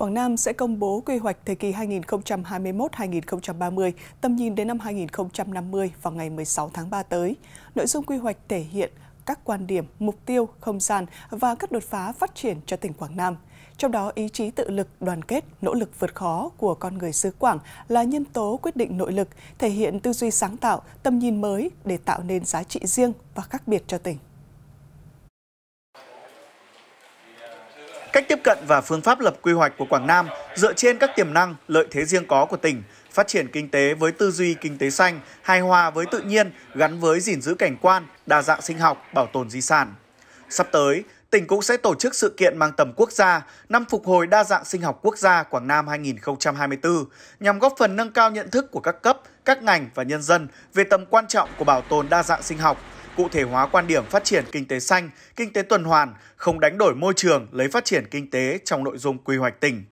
Quảng Nam sẽ công bố quy hoạch thời kỳ 2021-2030, tầm nhìn đến năm 2050 vào ngày 16 tháng 3 tới. Nội dung quy hoạch thể hiện các quan điểm, mục tiêu, không gian và các đột phá phát triển cho tỉnh Quảng Nam. Trong đó, ý chí tự lực, đoàn kết, nỗ lực vượt khó của con người xứ Quảng là nhân tố quyết định nội lực, thể hiện tư duy sáng tạo, tầm nhìn mới để tạo nên giá trị riêng và khác biệt cho tỉnh. Cách tiếp cận và phương pháp lập quy hoạch của Quảng Nam dựa trên các tiềm năng, lợi thế riêng có của tỉnh, phát triển kinh tế với tư duy kinh tế xanh, hài hòa với tự nhiên, gắn với gìn giữ cảnh quan, đa dạng sinh học, bảo tồn di sản. Sắp tới, tỉnh cũng sẽ tổ chức sự kiện mang tầm quốc gia năm phục hồi đa dạng sinh học quốc gia Quảng Nam 2024 nhằm góp phần nâng cao nhận thức của các cấp, các ngành và nhân dân về tầm quan trọng của bảo tồn đa dạng sinh học, cụ thể hóa quan điểm phát triển kinh tế xanh, kinh tế tuần hoàn, không đánh đổi môi trường lấy phát triển kinh tế trong nội dung quy hoạch tỉnh.